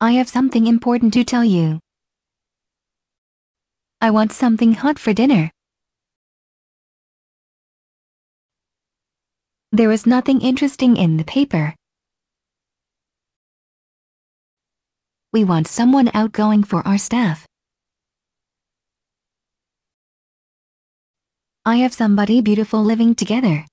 I have something important to tell you. I want something hot for dinner. There is nothing interesting in the paper. We want someone outgoing for our staff. I have somebody beautiful living together.